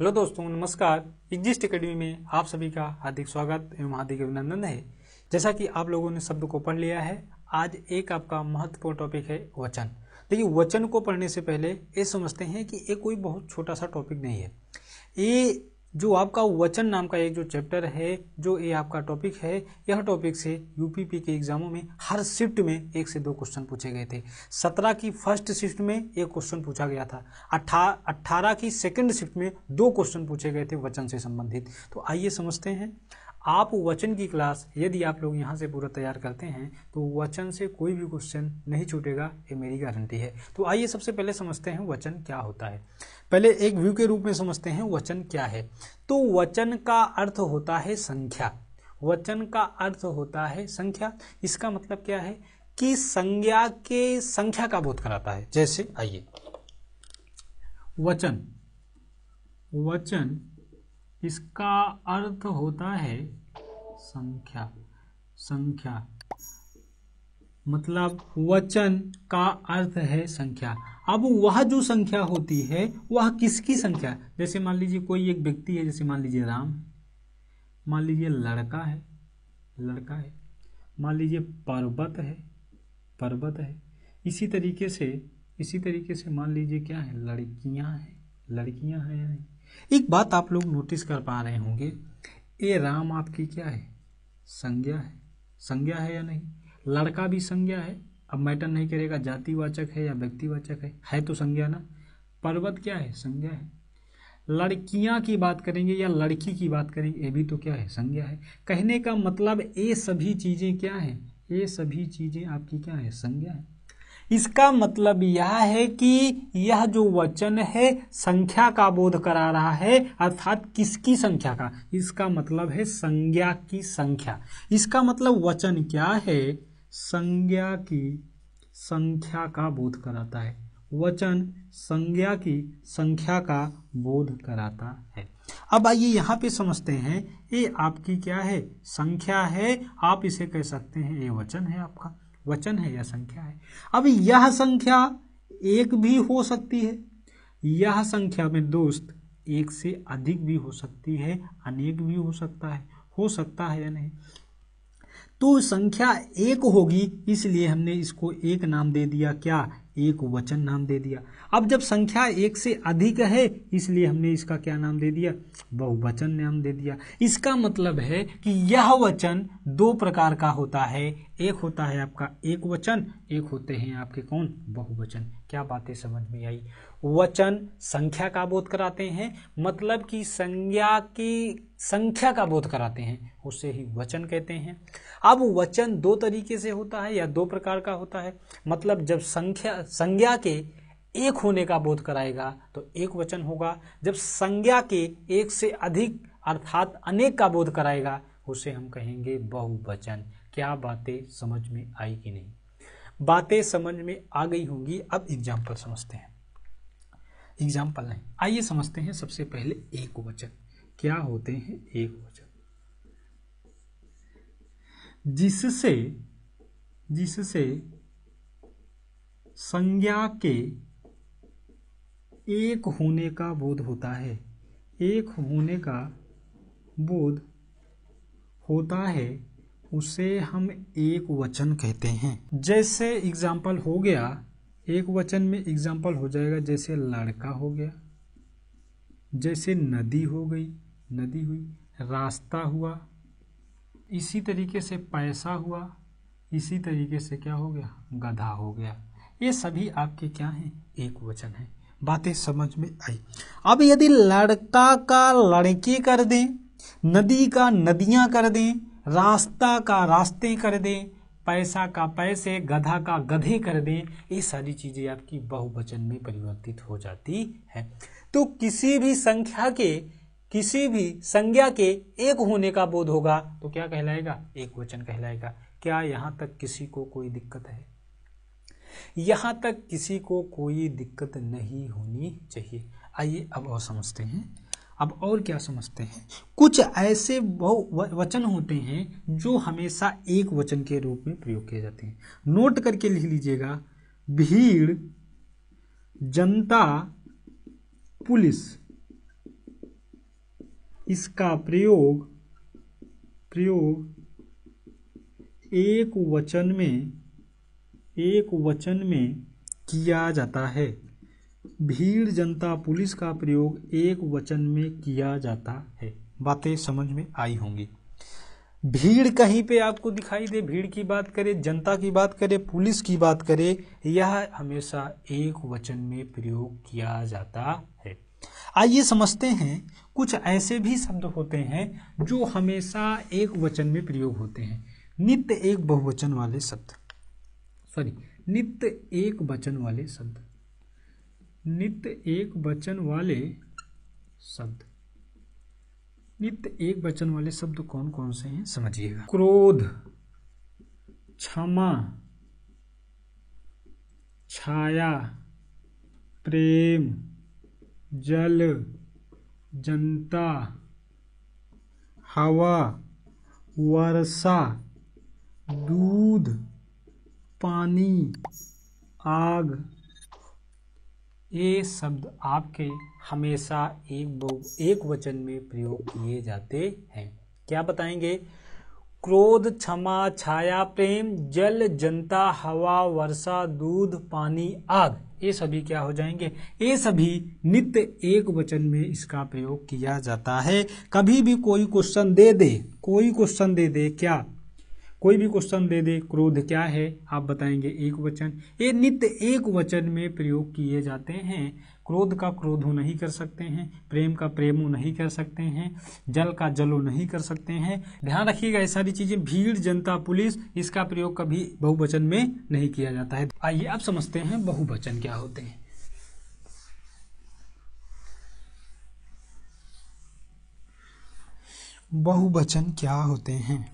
Hello दोस्तों नमस्कार exist academy में आप सभी का हार्दिक स्वागत एवं हार्दिक अभिनंदन है जैसा कि आप लोगों ने शब्द को पढ़ लिया है आज एक आपका महत्वपूर्ण टॉपिक है वचन देखिए वचन को पढ़ने से पहले ये समझते हैं कि ये कोई बहुत छोटा सा टॉपिक नहीं है ये जो आपका वचन नाम का एक जो चैप्टर है जो ये आपका टॉपिक है यह टॉपिक से यूपीपी के एग्जामों में हर शिफ्ट में एक से दो क्वेश्चन पूछे गए थे सत्रह की फर्स्ट शिफ्ट में एक क्वेश्चन पूछा गया था अट्ठा अट्ठारह की सेकंड शिफ्ट में दो क्वेश्चन पूछे गए थे वचन से संबंधित तो आइए समझते हैं आप वचन की क्लास यदि आप लोग यहाँ से पूरा तैयार करते हैं तो वचन से कोई भी क्वेश्चन नहीं छूटेगा ये मेरी गारंटी है तो आइए सबसे पहले समझते हैं वचन क्या होता है पहले एक व्यू के रूप में समझते हैं वचन क्या है तो वचन का अर्थ होता है संख्या वचन का अर्थ होता है संख्या इसका मतलब क्या है कि संज्ञा के संख्या का बोध कराता है जैसे आइए वचन वचन इसका अर्थ होता है संख्या संख्या मतलब वचन का अर्थ है संख्या अब वह जो संख्या होती है वह किसकी संख्या जैसे मान लीजिए कोई एक व्यक्ति है जैसे मान लीजिए राम मान लीजिए लड़का है लड़का है मान लीजिए पर्वत है पर्वत है इसी तरीके से इसी तरीके से मान लीजिए क्या है लड़कियां हैं लड़कियां हैं या नहीं एक बात आप लोग नोटिस कर पा रहे होंगे ये राम आपकी क्या है संज्ञा है संज्ञा है या नहीं लड़का भी संज्ञा है अब मैटर नहीं करेगा जातिवाचक है या व्यक्तिवाचक है है तो संज्ञा ना पर्वत क्या है संज्ञा है लड़कियां की बात करेंगे या लड़की की बात करेंगे ये भी तो क्या है संज्ञा है कहने का मतलब ये सभी चीज़ें क्या हैं ये सभी चीज़ें आपकी क्या है संज्ञा है इसका मतलब यह है कि यह जो वचन है संख्या का बोध करा रहा है अर्थात किसकी संख्या का इसका मतलब है संज्ञा की संख्या इसका मतलब वचन क्या है संज्ञा की संख्या का बोध कराता है वचन संज्ञा की संख्या का बोध कराता है अब आइए यहाँ पे समझते हैं ये आपकी क्या है संख्या है आप इसे कह सकते हैं ये वचन है आपका वचन है या संख्या है अब यह संख्या एक भी हो सकती है यह संख्या में दोस्त एक से अधिक भी हो सकती है अनेक भी हो सकता है हो सकता है या नहीं तो संख्या एक होगी इसलिए हमने इसको एक नाम दे दिया क्या एक वचन नाम दे दिया अब जब संख्या एक से अधिक है इसलिए हमने इसका क्या नाम दे दिया बहुवचन नाम दे दिया इसका मतलब है कि यह वचन दो प्रकार का होता है एक होता है आपका एक वचन एक होते हैं आपके कौन बहुवचन क्या बातें समझ में आई वचन संख्या का बोध कराते हैं मतलब कि संज्ञा की संख्या का बोध कराते हैं उसे ही वचन कहते हैं अब वचन दो तरीके से होता है या दो प्रकार का होता है मतलब जब संख्या संज्ञा के एक होने का बोध कराएगा तो एक वचन होगा जब संज्ञा के एक से अधिक अर्थात अनेक का बोध कराएगा उसे हम कहेंगे बहुवचन क्या बातें समझ में आई कि नहीं बातें समझ में आ गई होंगी अब एग्जाम्पल समझते हैं एग्जाम्पल नहीं आइए समझते हैं सबसे पहले एक वचन क्या होते हैं एक वचन जिससे जिससे संज्ञा के एक होने का बोध होता है एक होने का बोध होता है उसे हम एक वचन कहते हैं जैसे एग्जाम्पल हो गया एक वचन में एग्जाम्पल हो जाएगा जैसे लड़का हो गया जैसे नदी हो गई नदी हुई रास्ता हुआ इसी तरीके से पैसा हुआ इसी तरीके से क्या हो गया गधा हो गया ये सभी आपके क्या हैं एक वचन है बातें समझ में आई अब यदि लड़का का लड़के कर दें नदी का नदियां कर दें रास्ता का रास्ते कर दें पैसा का पैसे गधा का गधे कर दें ये सारी चीज़ें आपकी बहुवचन में परिवर्तित हो जाती है तो किसी भी संख्या के किसी भी संज्ञा के एक होने का बोध होगा तो क्या कहलाएगा एक वचन कहलाएगा क्या यहाँ तक किसी को कोई दिक्कत है यहाँ तक किसी को कोई दिक्कत नहीं होनी चाहिए आइए अब और समझते हैं अब और क्या समझते हैं कुछ ऐसे बहु वचन होते हैं जो हमेशा एक वचन के रूप में प्रयोग किए जाते हैं नोट करके लिख लीजिएगा भीड़ जनता पुलिस इसका प्रयोग प्रयोग एक वचन में एक वचन में किया जाता है भीड़ जनता पुलिस का प्रयोग एक वचन में किया जाता है बातें समझ में आई होंगी भीड़ कहीं पे आपको दिखाई दे भीड़ की बात करें जनता की बात करें पुलिस की बात करें यह हमेशा एक वचन में प्रयोग किया जाता है आइए समझते हैं कुछ ऐसे भी शब्द होते हैं जो हमेशा एक वचन में प्रयोग होते हैं नित्य एक बहुवचन वाले शब्द सॉरी नित्य एक वचन वाले शब्द नित्य एक वचन वाले शब्द नित्य एक वचन वाले शब्द कौन कौन से हैं समझिएगा क्रोध क्षमा छाया प्रेम जल जनता हवा वर्षा दूध पानी आग ये शब्द आपके हमेशा एक एक वचन में प्रयोग किए जाते हैं क्या बताएंगे क्रोध क्षमा छाया प्रेम जल जनता हवा वर्षा दूध पानी आग ये सभी क्या हो जाएंगे ये सभी नित्य एक वचन में इसका प्रयोग किया जाता है कभी भी कोई क्वेश्चन दे दे कोई क्वेश्चन दे दे क्या कोई भी क्वेश्चन दे दे क्रोध क्या है आप बताएंगे एक वचन ये नित्य एक वचन में प्रयोग किए जाते हैं क्रोध का क्रोधो नहीं कर सकते हैं प्रेम का प्रेमो नहीं कर सकते हैं जल का जलो नहीं कर सकते हैं ध्यान रखिएगा ये सारी चीजें भीड़ जनता पुलिस इसका प्रयोग कभी बहुवचन में नहीं किया जाता है आइए आप समझते हैं बहुवचन क्या होते हैं बहुवचन क्या होते हैं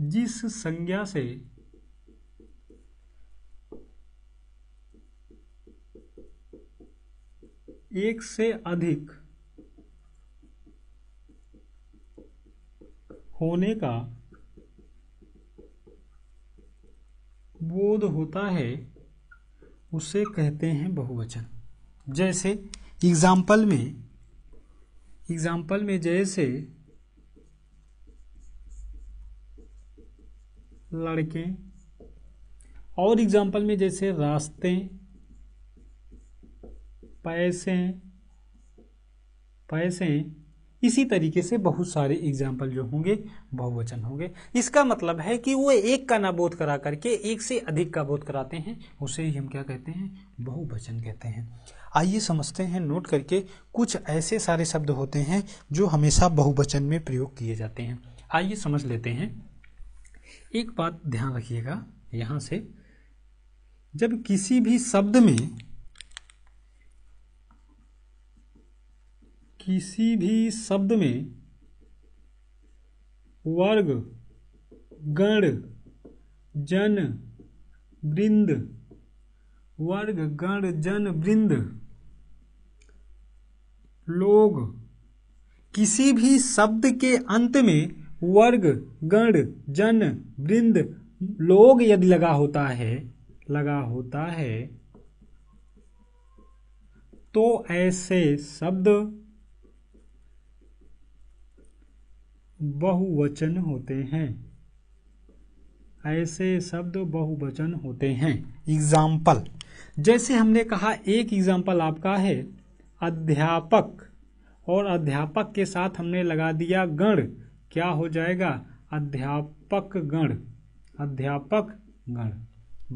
जिस संज्ञा से एक से अधिक होने का बोध होता है उसे कहते हैं बहुवचन जैसे एग्जाम्पल में एग्जाम्पल में जैसे लड़के और एग्जाम्पल में जैसे रास्ते पैसे पैसे इसी तरीके से बहुत सारे एग्जाम्पल जो होंगे बहुवचन होंगे इसका मतलब है कि वो एक का ना बोध करा करके एक से अधिक का बोध कराते हैं उसे ही हम क्या कहते हैं बहुवचन कहते हैं आइए समझते हैं नोट करके कुछ ऐसे सारे शब्द होते हैं जो हमेशा बहुवचन में प्रयोग किए जाते हैं आइए समझ लेते हैं एक बात ध्यान रखिएगा यहां से जब किसी भी शब्द में किसी भी शब्द में वर्ग गण जन वृंद वर्ग गण जन वृंद लोग किसी भी शब्द के अंत में वर्ग गण जन वृंद लोग यदि लगा होता है लगा होता है तो ऐसे शब्द बहुवचन होते हैं ऐसे शब्द बहुवचन होते हैं एग्जाम्पल जैसे हमने कहा एक एग्जाम्पल आपका है अध्यापक और अध्यापक के साथ हमने लगा दिया गण क्या हो जाएगा अध्यापक गण अध्यापक गण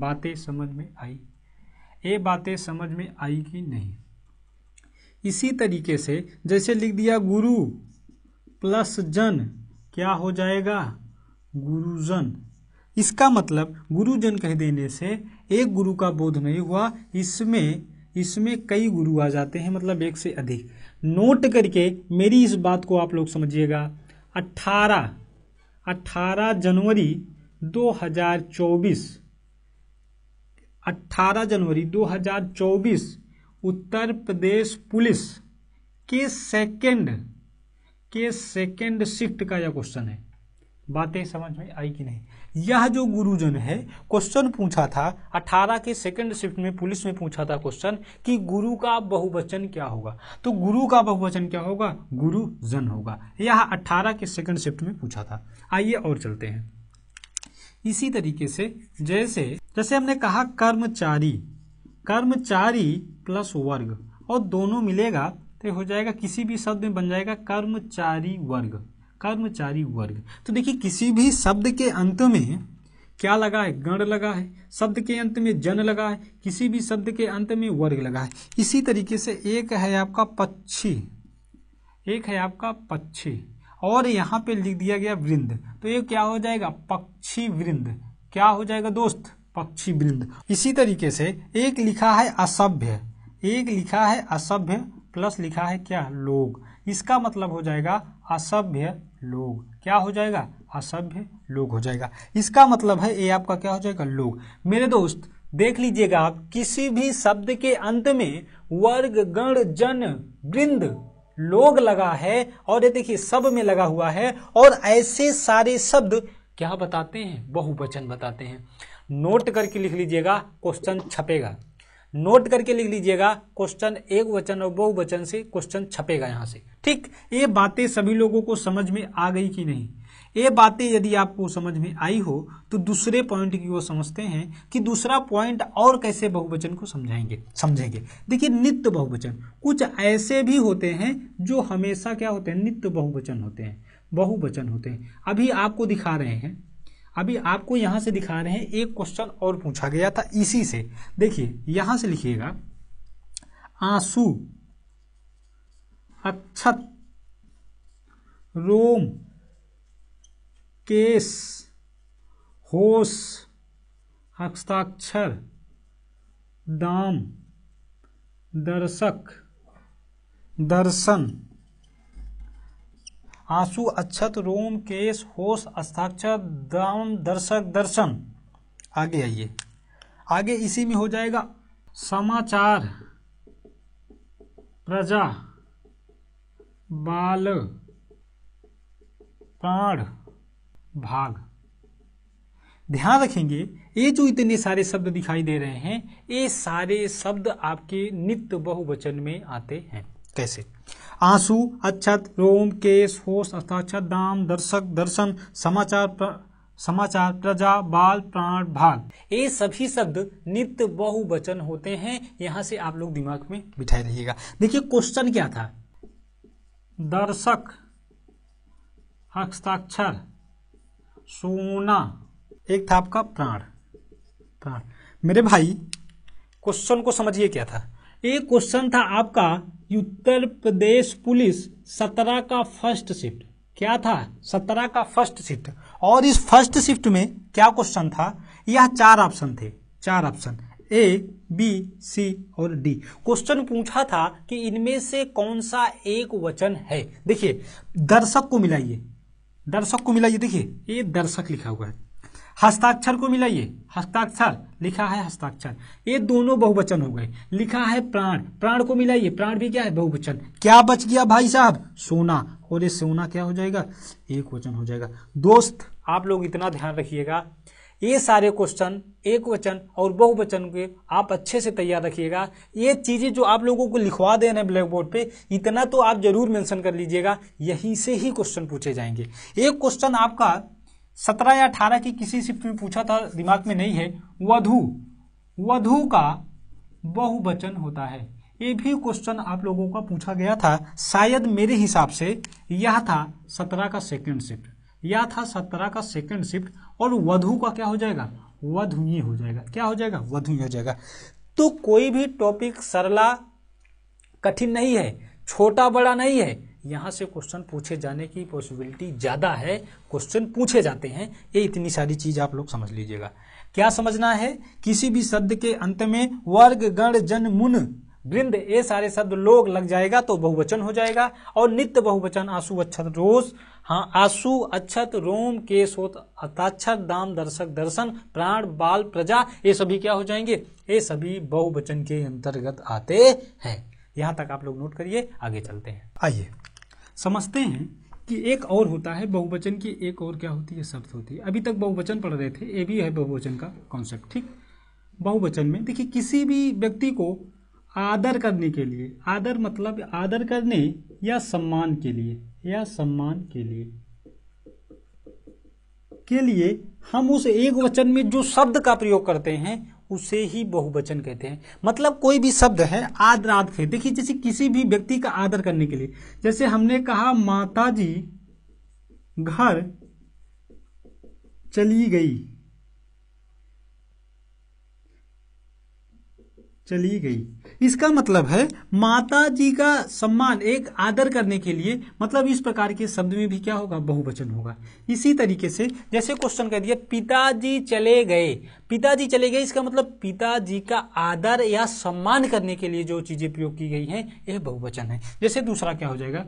बातें समझ में आई ये बातें समझ में आई कि नहीं इसी तरीके से जैसे लिख दिया गुरु प्लस जन क्या हो जाएगा गुरुजन इसका मतलब गुरुजन कह देने से एक गुरु का बोध नहीं हुआ इसमें इसमें कई गुरु आ जाते हैं मतलब एक से अधिक नोट करके मेरी इस बात को आप लोग समझिएगा 18 18 जनवरी 2024 18 जनवरी 2024 उत्तर प्रदेश पुलिस के सेकंड के सेकंड शिफ्ट का यह क्वेश्चन है बातें समझ में आई कि नहीं यह जो गुरुजन है क्वेश्चन पूछा था 18 के सेकंड शिफ्ट में पुलिस में पूछा था क्वेश्चन कि गुरु का बहुवचन क्या होगा तो गुरु का बहुवचन क्या होगा गुरुजन होगा यह 18 के सेकंड शिफ्ट में पूछा था आइए और चलते हैं इसी तरीके से जैसे जैसे हमने कहा कर्मचारी कर्मचारी प्लस वर्ग और दोनों मिलेगा तो हो जाएगा किसी भी शब्द में बन जाएगा कर्मचारी वर्ग कर्मचारी वर्ग तो देखिए किसी भी शब्द के अंत में क्या लगा है गण लगा है शब्द के अंत में जन लगा है किसी भी शब्द के अंत में वर्ग लगा है इसी तरीके से एक है आपका पक्षी एक है आपका पक्षी और यहाँ पे लिख दिया गया वृंद तो ये क्या हो जाएगा पक्षी वृंद क्या हो जाएगा दोस्त पक्षी वृंद इसी तरीके से एक लिखा है असभ्य एक लिखा है असभ्य प्लस लिखा है क्या लोग इसका मतलब हो जाएगा असभ्य लोग क्या हो जाएगा असभ्य लोग हो जाएगा इसका मतलब है ये आपका क्या हो जाएगा लोग मेरे दोस्त देख लीजिएगा आप किसी भी शब्द के अंत में वर्ग गण जन वृंद लोग लगा है और ये देखिए सब में लगा हुआ है और ऐसे सारे शब्द क्या बताते हैं बहुवचन बताते हैं नोट करके लिख लीजिएगा क्वेश्चन छपेगा नोट करके लिख लीजिएगा क्वेश्चन एक वचन और बहुवचन से क्वेश्चन छपेगा यहाँ से ठीक ये बातें सभी लोगों को समझ में आ गई कि नहीं ये बातें यदि आपको समझ में आई हो तो दूसरे पॉइंट की वो समझते हैं कि दूसरा पॉइंट और कैसे बहुवचन को समझाएंगे समझेंगे देखिए नित्य बहुवचन कुछ ऐसे भी होते हैं जो हमेशा क्या होते हैं नित्य बहुवचन होते हैं बहुवचन होते हैं अभी आपको दिखा रहे हैं अभी आपको यहां से दिखा रहे हैं एक क्वेश्चन और पूछा गया था इसी से देखिए यहां से लिखिएगा आंसू अक्षत अच्छा। रोम केस होश हस्ताक्षर दाम दर्शक दर्शन आंसू अक्षत रोम केस होश हस्ताक्षर दाम दर्शक दर्शन आगे आइए आगे इसी में हो जाएगा समाचार प्रजा बाल प्राण भाग ध्यान रखेंगे ये जो इतने सारे शब्द दिखाई दे रहे हैं ये सारे शब्द आपके नित्य बहुवचन में आते हैं कैसे आंसू अक्षत रोम केस होश हस्ताक्षर दाम दर्शक दर्शन समाचार प्र, समाचार प्रजा बाल प्राण भाग ये सभी शब्द नित्य बहुवचन होते हैं यहां से आप लोग दिमाग में बिठाए रहिएगा देखिए क्वेश्चन क्या था दर्शक हस्ताक्षर सोना एक था आपका प्राण प्राण मेरे भाई क्वेश्चन को समझिए क्या था एक क्वेश्चन था आपका उत्तर प्रदेश पुलिस सत्रह का फर्स्ट शिफ्ट क्या था सत्रह का फर्स्ट शिफ्ट और इस फर्स्ट शिफ्ट में क्या क्वेश्चन था यह चार ऑप्शन थे चार ऑप्शन ए बी सी और डी क्वेश्चन पूछा था कि इनमें से कौन सा एक वचन है देखिए दर्शक को मिलाइए दर्शक को मिलाइए देखिए ये दर्शक लिखा हुआ है हस्ताक्षर को मिलाइए हस्ताक्षर लिखा है हस्ताक्षर ये दोनों बहुवचन हो गए लिखा है प्राण प्राण को मिलाइए प्राण भी क्या है बहुवचन क्या बच गया भाई साहब सोना और ये सोना क्या हो जाएगा एक वचन हो जाएगा दोस्त आप लोग इतना ध्यान रखिएगा ये सारे क्वेश्चन एक वचन और बहुवचन के आप अच्छे से तैयार रखिएगा ये चीज़ें जो आप लोगों को लिखवा दे रहे हैं ब्लैक बोर्ड पे इतना तो आप जरूर मेंशन कर लीजिएगा यहीं से ही क्वेश्चन पूछे जाएंगे एक क्वेश्चन आपका सत्रह या अठारह की किसी शिफ्ट में पूछा था दिमाग में नहीं है वधु वधु का बहुवचन होता है ये भी क्वेश्चन आप लोगों का पूछा गया था शायद मेरे हिसाब से यह था सत्रह का सेकंड शिफ्ट या था सत्रह का सेकंड शिफ्ट और वधु का क्या हो जाएगा वधु हो जाएगा क्या हो जाएगा वधु हो जाएगा तो कोई भी टॉपिक सरला कठिन नहीं है छोटा बड़ा नहीं है यहाँ से क्वेश्चन पूछे जाने की पॉसिबिलिटी ज़्यादा है क्वेश्चन पूछे जाते हैं ये इतनी सारी चीज़ आप लोग समझ लीजिएगा क्या समझना है किसी भी शब्द के अंत में वर्ग गण जन मुन वृंद ये सारे शब्द लोग लग जाएगा तो बहुवचन हो जाएगा और नित्य बहुवचन आंसू अक्षत रोस हाँ आंसू अक्षत रोम के सोत अताक्षर दाम दर्शक दर्शन प्राण बाल प्रजा ये सभी क्या हो जाएंगे ये सभी बहुवचन के अंतर्गत आते हैं यहाँ तक आप लोग नोट करिए आगे चलते हैं आइए समझते हैं कि एक और होता है बहुवचन की एक और क्या होती है शब्द होती है अभी तक बहुवचन पढ़ रहे थे ये भी है बहुवचन का कॉन्सेप्ट ठीक बहुवचन में देखिए किसी भी व्यक्ति को आदर करने के लिए आदर मतलब आदर करने या सम्मान के लिए या सम्मान के लिए के लिए हम उस एक वचन में जो शब्द का प्रयोग करते हैं उसे ही बहुवचन कहते हैं मतलब कोई भी शब्द है आदर आदर से देखिए जैसे किसी भी व्यक्ति का आदर करने के लिए जैसे हमने कहा माता जी घर चली गई चली गई इसका मतलब है माता जी का सम्मान एक आदर करने के लिए मतलब इस प्रकार के शब्द में भी क्या होगा बहुवचन होगा इसी तरीके से जैसे क्वेश्चन कह दिया पिताजी चले गए पिताजी चले गए इसका मतलब पिताजी का आदर या सम्मान करने के लिए जो चीजें प्रयोग की गई हैं यह बहुवचन है जैसे दूसरा क्या हो जाएगा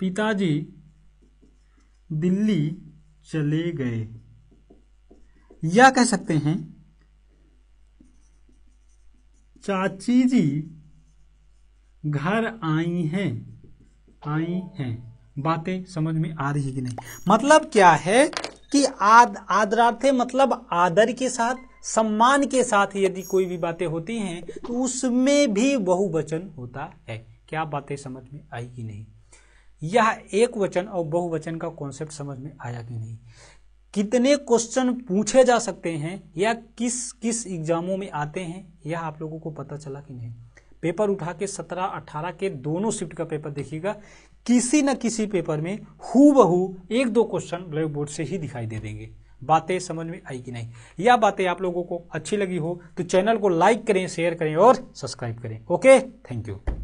पिताजी दिल्ली चले गए या कह सकते हैं चाची जी घर आई हैं आई हैं बातें समझ में आ रही है कि नहीं मतलब क्या है कि आद आदरार्थे मतलब आदर के साथ सम्मान के साथ यदि कोई भी बातें होती हैं तो उसमें भी बहुवचन होता है क्या बातें समझ में आई कि नहीं यह एक वचन और बहुवचन का कॉन्सेप्ट समझ में आया कि नहीं कितने क्वेश्चन पूछे जा सकते हैं या किस किस एग्जामों में आते हैं यह आप लोगों को पता चला कि नहीं पेपर उठा के सत्रह अठारह के दोनों शिफ्ट का पेपर देखिएगा किसी न किसी पेपर में हु बहु एक दो क्वेश्चन ब्लैक बोर्ड से ही दिखाई दे देंगे बातें समझ में आई कि नहीं यह बातें आप लोगों को अच्छी लगी हो तो चैनल को लाइक करें शेयर करें और सब्सक्राइब करें ओके थैंक यू